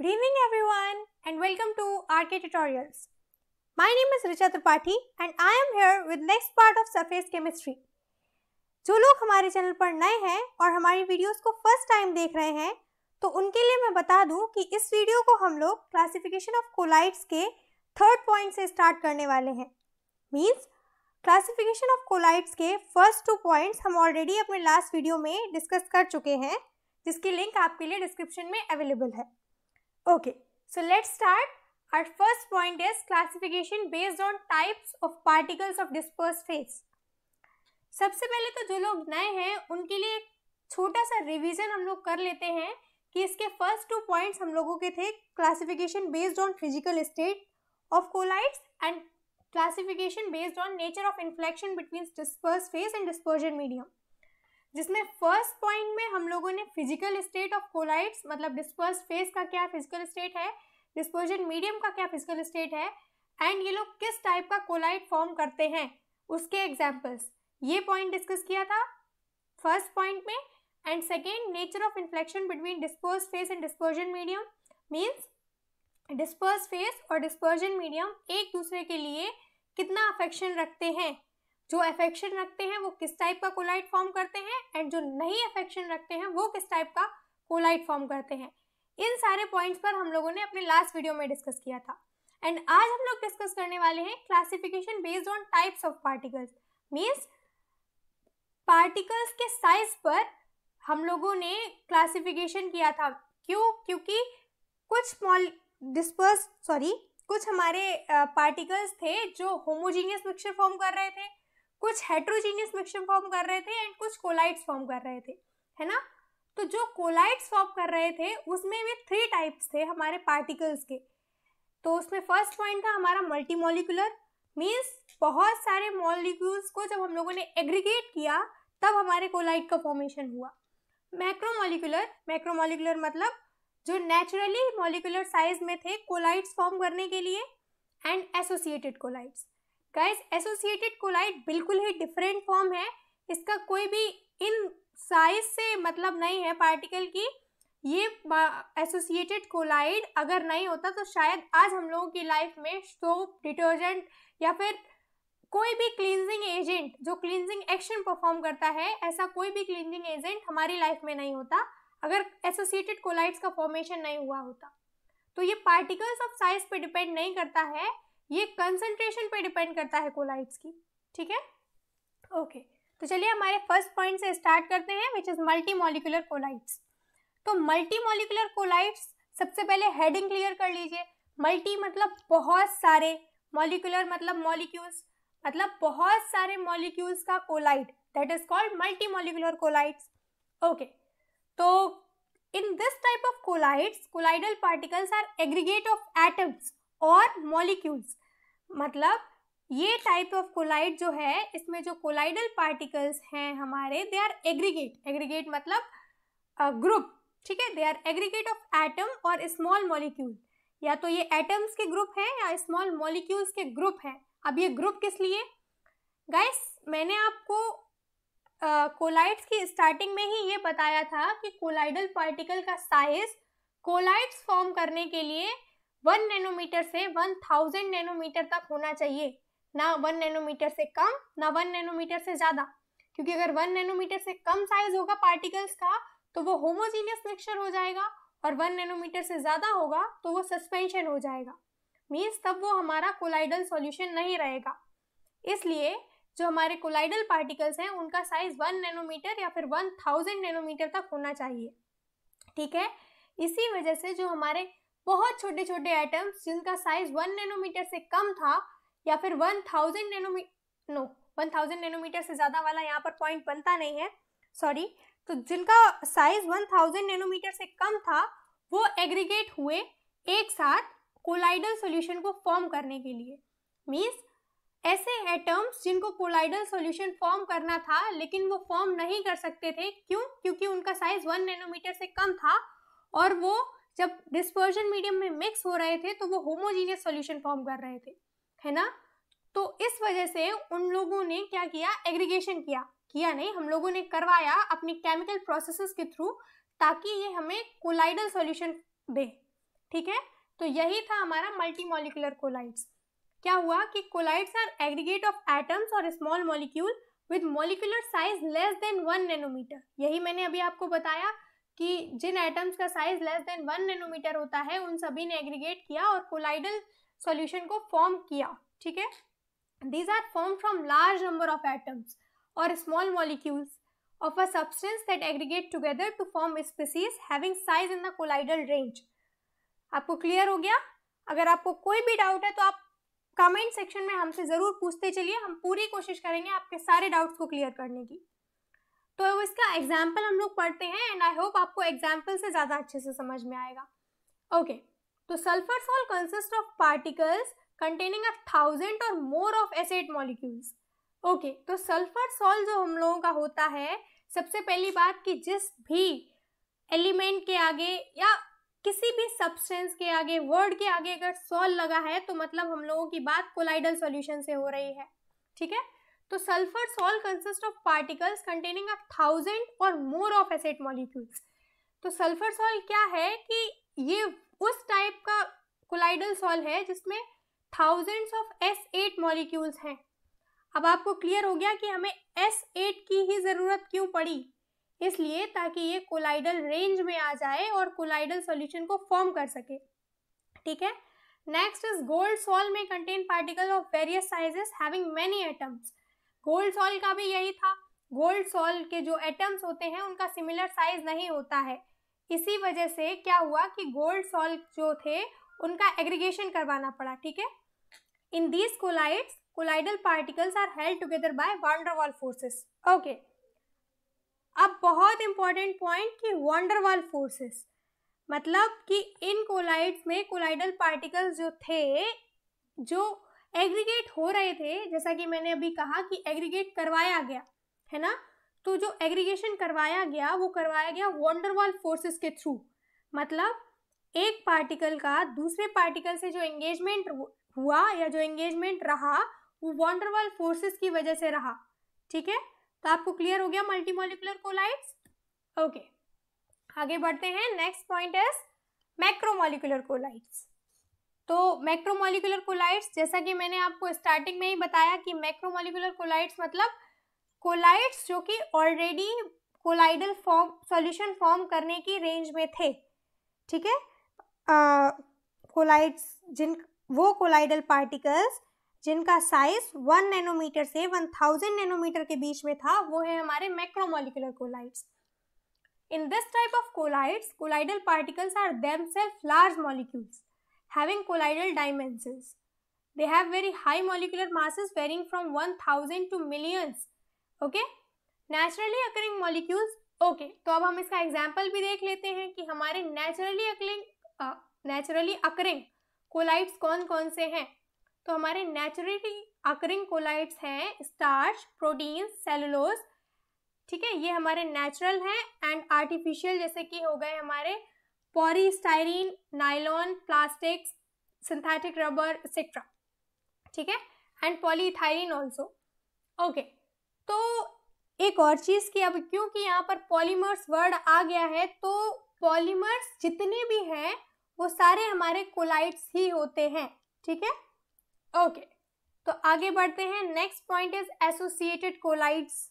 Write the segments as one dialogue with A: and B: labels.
A: Good evening everyone and welcome to RK Tutorials. My name is Richa Tripathi and I am here with next part of surface chemistry. जो लोग हमारे channel पर नए हैं और हमारी वीडियोस को फर्स्ट टाइम देख रहे हैं तो उनके लिए मैं बता दूं कि इस वीडियो को हम लोग क्लासिफिकेशन ऑफ कोलाइड्स के थर्ड पॉइंट से स्टार्ट करने वाले हैं मीन्स क्लासिफिकेशन ऑफ कोलाइड्स के फर्स्ट टू पॉइंट्स हम ऑलरेडी अपने लास्ट वीडियो में डिस्कस कर चुके हैं जिसकी लिंक आपके लिए डिस्क्रिप्शन में अवेलेबल है Okay, so let's start. Our first point is classification based on types of particles of dispersed phase. सबसे पहले तो जो लोग नए हैं उनके लिए एक छोटा सा रिवीजन हम लोग कर लेते हैं कि इसके फर्स्ट टू पॉइंट्स हम लोगों के थे classification based on physical state of colloids and classification based on nature of interaction between disperse phase and dispersion medium जिसमें फर्स्ट पॉइंट में हम लोगों ने फिजिकल स्टेट ऑफ कोलाइड्स मतलब डिस्पर्स फेस का क्या फिजिकल स्टेट है डिस्पर्जन मीडियम का क्या फिजिकल स्टेट है एंड ये लोग किस टाइप का कोलाइट फॉर्म करते हैं उसके एग्जाम्पल्स ये पॉइंट डिस्कस किया था फर्स्ट पॉइंट में and second nature of interaction between disperse phase and dispersion medium means disperse phase और डिस्पर्जन मीडियम एक दूसरे के लिए कितना अफेक्शन रखते हैं जो अफेक्शन रखते हैं वो किस टाइप का कोलाइट फॉर्म करते हैं एंड जो नहीं अफेक्शन रखते हैं वो किस टाइप का कोलाइट फॉर्म करते हैं इन सारे पॉइंट्स पर हम लोगों ने अपने लास्ट वीडियो में डिस्कस किया था एंड आज हम लोग डिस्कस करने वाले हैं classification based on types of particles means particles के साइज पर हम लोगों ने क्लासिफिकेशन किया था क्यों क्योंकि कुछ स्मॉल डिस्पर्स सॉरी कुछ हमारे पार्टिकल्स थे जो होमोजीनियस मिक्सचर फॉर्म कर रहे थे कुछ हेट्रोजीनियस मिक्सचर फॉर्म कर रहे थे एंड कुछ कोलाइट्स फॉर्म कर रहे थे है ना तो जो कोलाइट्स फॉर्म कर रहे थे उसमें भी थ्री टाइप्स थे हमारे पार्टिकल्स के तो उसमें फर्स्ट पॉइंट था हमारा मल्टी मोलिकुलर मीन्स बहुत सारे मॉलिक्यूल्स को जब हम लोगों ने एग्रीगेट किया तब हमारे कोलाइट का फॉर्मेशन हुआ मैक्रोमोलिकुलर मैक्रोमोलिकुलर मतलब जो नेचुरली मॉलिकुलर साइज में थे कोलाइट्स फॉर्म करने के लिए and associated colloids guys associated colloid बिल्कुल ही डिफरेंट फॉर्म है इसका कोई भी इन साइज से मतलब नहीं है पार्टिकल की ये एसोसिएटेड कोलाइड अगर नहीं होता तो शायद आज हम लोगों की लाइफ में सोप डिटर्जेंट या फिर कोई भी क्लींजिंग एजेंट जो क्लींजिंग एक्शन परफॉर्म करता है ऐसा कोई भी क्लींजिंग एजेंट हमारी लाइफ में नहीं होता अगर एसोसिएटेड कोलाइड्स का फॉर्मेशन नहीं हुआ होता तो ये पार्टिकल्स ऑफ साइज पे डिपेंड नहीं करता है ये कंसंट्रेशन पे डिपेंड करता है कोलाइड्स की ठीक है ओके तो चलिए हमारे फर्स्ट पॉइंट से स्टार्ट करते हैं which is multimolecular colloids तो मल्टी मोलिकुलर कोलाइट्स सबसे पहले हेडिंग क्लियर कर लीजिए मल्टी मतलब बहुत सारे मोलिकुलर मतलब मॉलिक्यूल्स मतलब बहुत सारे मॉलिक्यूल्स का colloid that is called multimolecular colloids okay तो in this type of colloids colloidal particles are aggregate of atoms और मॉलिक्यूल्स मतलब ये टाइप ऑफ कोलाइड जो है इसमें जो कोलाइडल पार्टिकल्स हैं हमारे दे आर एग्रीगेट एग्रीगेट मतलब ग्रुप ठीक है they are aggregate of atom और स्मॉल मॉलिक्यूल या तो ये एटम्स के ग्रुप हैं या स्मॉल मॉलिक्यूल्स के ग्रुप हैं अब ये ग्रुप किस लिए गाइस मैंने आपको कोलाइड्स uh, की स्टार्टिंग में ही ये बताया था कि कोलाइडल पार्टिकल का साइज कोलाइड्स फॉर्म करने के लिए वन नैनोमीटर से वन थाउजेंड नैनोमीटर तक होना चाहिए ना वन नैनोमीटर से कम ना वन नैनोमीटर से ज़्यादा क्योंकि अगर वन नैनोमीटर से कम साइज होगा पार्टिकल्स का तो वो होमोजीनियस मिक्सचर हो जाएगा और वन नैनोमीटर से ज़्यादा होगा तो वो सस्पेंशन हो जाएगा मीन्स तब वो हमारा कोलाइडल सॉल्यूशन नहीं रहेगा इसलिए जो हमारे कोलाइडल पार्टिकल्स हैं उनका साइज वन नैनोमीटर या फिर वन थाउजेंड नैनोमीटर तक होना चाहिए ठीक है इसी वजह से जो हमारे बहुत छोटे छोटे एटम्स जिनका साइज वन नैनोमीटर से कम था या फिर वन थाउजेंड नैनोमी नो वन थाउजेंड नैनोमीटर से ज़्यादा वाला यहाँ पर पॉइंट बनता नहीं है सॉरी तो जिनका साइज वन थाउजेंड नैनोमीटर से कम था वो एग्रीगेट हुए एक साथ कोलाइडल सॉल्यूशन को फॉर्म करने के लिए मीन्स ऐसे एटम्स जिनको कोलाइडल सॉल्यूशन फॉर्म करना था लेकिन वो फॉर्म नहीं कर सकते थे क्यों क्योंकि उनका साइज वन नैनोमीटर से कम था और वो जब डिस्पर्जन मीडियम में मिक्स हो रहे थे तो वो होमोजीनियस सॉल्यूशन फॉर्म कर रहे थे है ना तो इस वजह से उन लोगों ने क्या किया एग्रीगेशन किया किया नहीं हम लोगों ने करवाया अपनी केमिकल प्रोसेसेस के थ्रू ताकि ये हमें कोलाइडल सॉल्यूशन दे ठीक है तो यही था हमारा मल्टी मॉलिकुलर कोलाइड्स क्या हुआ कि colloids are aggregate of atoms और small molecule with molecular size less than one nanometre यही मैंने अभी आपको बताया कि जिन एटम्स का size less than one nanometre होता है उन सभी ने एग्रीगेट किया और कोलाइडल सॉल्यूशन को फॉर्म किया ठीक है these are form from large number of atoms और small molecules of a substance that aggregate together to form species having size in the colloidal range आपको क्लियर हो गया अगर आपको कोई भी डाउट है तो आप कमेंट सेक्शन में हमसे ज़रूर पूछते चलिए हम पूरी कोशिश करेंगे आपके सारे डाउट्स को क्लियर करने की तो इसका एग्जाम्पल हम लोग पढ़ते हैं एंड आई होप आपको एग्जाम्पल से ज़्यादा अच्छे से समझ में आएगा ओके okay, तो sulphur sol consist of particles containing a thousand और more of acid molecules okay तो सल्फर सॉल जो हम लोगों का होता है सबसे पहली बात कि जिस भी एलिमेंट के आगे या किसी भी सब्सटेंस के आगे वर्ड के आगे अगर सॉल लगा है तो मतलब हम लोगों की बात कोलाइडल सॉल्यूशन से हो रही है ठीक है तो sulphur sol consist of particles containing a thousand और मोर ऑफ एसिड मॉलिक्यूल्स तो सल्फर सॉल क्या है कि ये उस टाइप का कोलाइडल सॉल है जिसमें thousands of S eight molecules हैं अब आपको क्लियर हो गया कि हमें एस एट की ही ज़रूरत क्यों पड़ी इसलिए ताकि ये कोलाइडल रेंज में आ जाए और कोलाइडल सॉल्यूशन को फॉर्म कर सके ठीक है नेक्स्ट इज गोल्ड सॉल में contain particle of various sizes having many atoms gold sol का भी यही था गोल्ड सॉल के जो एटम्स होते हैं उनका सिमिलर साइज नहीं होता है इसी वजह से क्या हुआ कि गोल्ड सॉल जो थे उनका एग्रीगेशन करवाना पड़ा ठीक है in these colloids colloidal particles are held together by Waals forces okay अब बहुत इंपॉर्टेंट पॉइंट कि वॉल फोर्सेस मतलब कि इन कोलाइड्स में कोलाइडल पार्टिकल्स जो थे जो एग्रीगेट हो रहे थे जैसा कि मैंने अभी कहा कि एग्रीगेट करवाया गया है ना तो जो एग्रीगेशन करवाया गया वो करवाया गया वॉन्डरवॉल फोर्सेस के थ्रू मतलब एक पार्टिकल का दूसरे पार्टिकल से जो एंगेजमेंट हुआ या जो एंगेजमेंट रहा वो वॉन्डरवॉल फोर्सेस की वजह से रहा ठीक है तो आपको क्लियर हो गया मल्टी मोलिकुलर कोलाइड्स ओके आगे बढ़ते हैं next point is macromolecular colloids तो मैक्रोमोलिकुलर कोलाइट्स जैसा कि मैंने आपको स्टार्टिंग में ही बताया कि मैक्रोमोलिकुलर कोलाइट्स मतलब कोलाइट्स जो कि already colloidal form solution form करने की रेंज में थे ठीक है कोलाइड्स जिन वो कोलाइडल पार्टिकल्स जिनका साइज वन नैनोमीटर से वन थाउजेंड नैनोमीटर के बीच में था वो है हमारे macromolecular colloids in this type of colloids colloidal particles are themselves large molecules having colloidal dimensions. They have very high molecular masses varying from 1000 to millions. Okay? Naturally occurring molecules. Okay, तो अब हम इसका example भी देख लेते हैं कि हमारे naturally occurring naturally occurring colloids कौन कौन से हैं तो हमारे नेचुरली अकरिंग कोलाइट्स हैं स्टार्च प्रोटीन सेलुलोज ठीक है ये हमारे नेचुरल हैं एंड आर्टिफिशियल जैसे कि हो गए हमारे polystyrene nylon plastic synthetic rubber etcetera ठीक है एंड पॉलीथाइरीन ऑल्सो ओके तो एक और चीज़ की अब क्योंकि यहाँ पर पॉलीमर्स वर्ड आ गया है तो पॉलीमर्स जितने भी हैं वो सारे हमारे कोलाइट्स ही होते हैं ठीक है ओके तो आगे बढ़ते हैं next point is associated colloids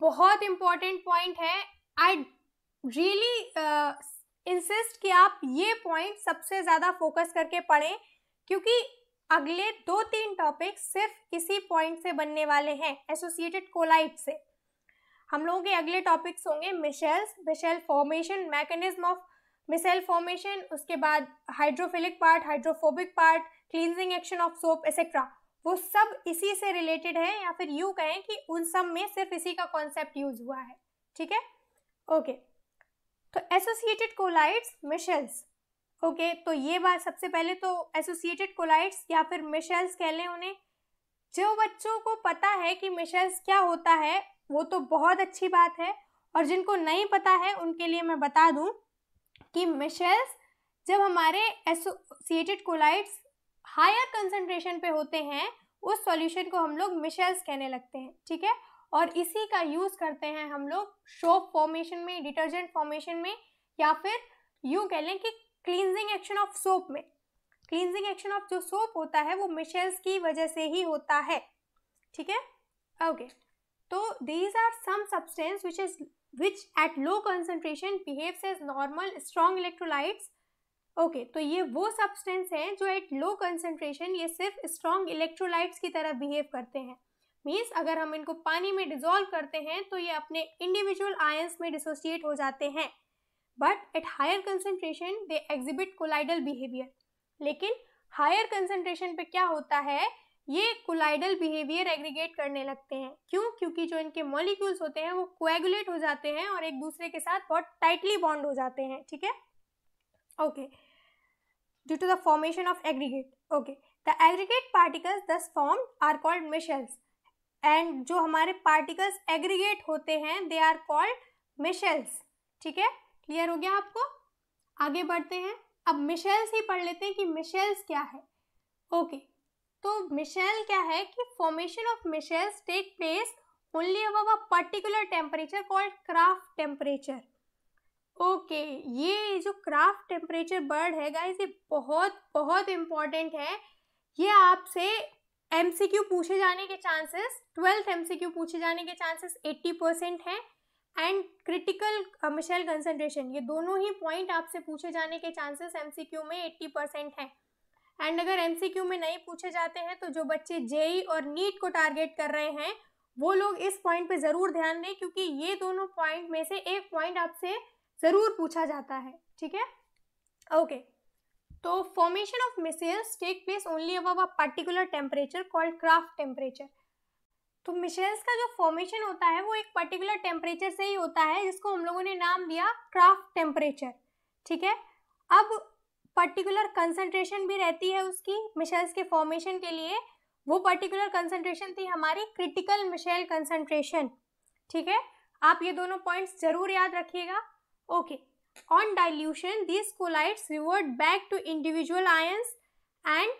A: बहुत इंपॉर्टेंट पॉइंट है आई रियली uh, इंसिस्ट कि आप ये पॉइंट सबसे ज़्यादा फोकस करके पढ़ें क्योंकि अगले दो तीन टॉपिक सिर्फ इसी पॉइंट से बनने वाले हैं एसोसिएटेड कोलाइट से हम लोगों के अगले टॉपिक्स होंगे micelles micelle formation mechanism of micelle formation उसके बाद hydrophilic part hydrophobic part cleansing action of soap etcetera वो सब इसी से रिलेटेड है या फिर यू कहें कि उन सब में सिर्फ इसी का कॉन्सेप्ट यूज हुआ है ठीक है ओके okay. तो एसोसिएटेड कोलाइड्स मिशेल्स ओके तो ये बात सबसे पहले तो एसोसिएटेड कोलाइड्स या फिर मिशेल्स कह लें उन्हें जो बच्चों को पता है कि मिशेल्स क्या होता है वो तो बहुत अच्छी बात है और जिनको नहीं पता है उनके लिए मैं बता दूं कि मिशेल्स जब हमारे एसोसिएटेड कोलाइड्स हायर कंसनट्रेशन पे होते हैं उस सॉल्यूशन को हम लोग मिशेल्स कहने लगते हैं ठीक है और इसी का यूज़ करते हैं हम लोग शोप फॉर्मेशन में डिटर्जेंट फॉर्मेशन में या फिर यू कह लें कि क्लींजिंग एक्शन ऑफ सोप में क्लींजिंग एक्शन ऑफ जो सोप होता है वो मिशेल्स की वजह से ही होता है ठीक है ओके तो these are some substance which is which at low concentration behaves as normal strong electrolytes okay तो ये वो सब्सटेंस हैं जो एट लो कंसनट्रेशन ये सिर्फ स्ट्रॉन्ग इलेक्ट्रोलाइट्स की तरह बिहेव करते हैं मीन्स अगर हम इनको पानी में डिजोल्व करते हैं तो ये अपने इंडिविजुअल आयंस में डिसोसिएट हो जाते हैं but at higher concentration they exhibit colloidal behaviour लेकिन हायर कंसेंट्रेशन पे क्या होता है ये कोलाइडल बिहेवियर एग्रीगेट करने लगते हैं क्यों क्योंकि जो इनके मॉलिक्यूल्स होते हैं वो कोएगुलेट हो जाते हैं और एक दूसरे के साथ बहुत टाइटली बॉन्ड हो जाते हैं ठीक है okay due to the formation of aggregate okay the aggregate particles thus form are called micelles and जो हमारे पार्टिकल्स एग्रीगेट होते हैं दे आर कॉल्ड मिशेल्स ठीक है क्लियर हो गया आपको आगे बढ़ते हैं अब मिशेल्स ही पढ़ लेते हैं कि मिशेल्स क्या है ओके okay, तो मिशेल क्या है कि formation of micelles take place only above a particular temperature called Krafft temperature okay ये जो क्राफ्ट टेम्परेचर बर्ड है गाइज ये बहुत बहुत इम्पॉर्टेंट है ये आपसे एमसीक्यू पूछे जाने के चांसेस ट्वेल्थ एमसीक्यू पूछे जाने के चांसेस एट्टी परसेंट हैं एंड क्रिटिकल मिशेल कंसनट्रेशन ये दोनों ही पॉइंट आपसे पूछे जाने के चांसेस एमसीक्यू में एट्टी परसेंट हैं एंड अगर एमसीक्यू में नहीं पूछे जाते हैं तो जो बच्चे जेई e और नीट को टारगेट कर रहे हैं वो लोग इस पॉइंट पे ज़रूर ध्यान दें क्योंकि ये दोनों पॉइंट में से एक पॉइंट आपसे ज़रूर पूछा जाता है ठीक है ओके okay. तो formation of micelles take place only above a particular temperature called Krafft temperature तो मिसेल्स का जो फॉर्मेशन होता है वो एक पर्टिकुलर टेम्परेचर से ही होता है जिसको हम लोगों ने नाम दिया क्राफ्ट टेम्परेचर ठीक है अब पर्टिकुलर कंसंट्रेशन भी रहती है उसकी मिशेल्स के फॉर्मेशन के लिए वो पर्टिकुलर कंसंट्रेशन थी हमारी क्रिटिकल मिशेल कंसंट्रेशन ठीक है आप ये दोनों पॉइंट्स जरूर याद रखिएगा okay on dilution these colloids revert back to individual ions and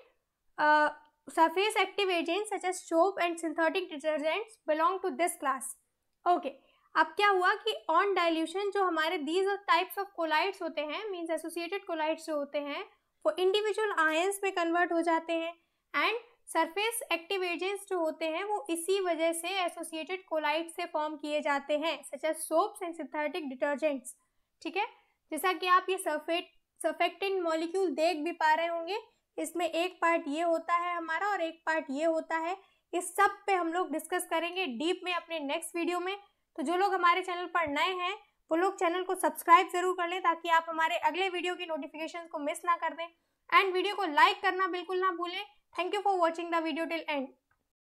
A: uh, surface active agents such as soap and synthetic detergents belong to this class okay अब क्या हुआ कि ऑन डाइल्यूशन जो हमारे दीज टाइप्स ऑफ कोलाइट्स होते हैं means associated कोलाइट्स जो होते हैं वो इंडिविजुअल आयंस में कन्वर्ट हो जाते हैं एंड सरफेस एक्टिव एजेंट्स जो होते हैं वो इसी वजह से एसोसिएटेड कोलाइट से फॉर्म किए जाते हैं such as soaps and synthetic detergents ठीक है जैसा कि आप ये सफेट सफेक्टिन मॉलिक्यूल देख भी पा रहे होंगे इसमें एक पार्ट ये होता है हमारा और एक पार्ट ये होता है इस सब पे हम लोग डिस्कस करेंगे डीप में अपने नेक्स्ट वीडियो में तो जो लोग हमारे चैनल पर नए हैं वो लोग चैनल को सब्सक्राइब जरूर कर लें ताकि आप हमारे अगले वीडियो की नोटिफिकेशन को मिस ना कर दें एंड वीडियो को लाइक करना बिल्कुल ना भूलें thank you for watching the video till and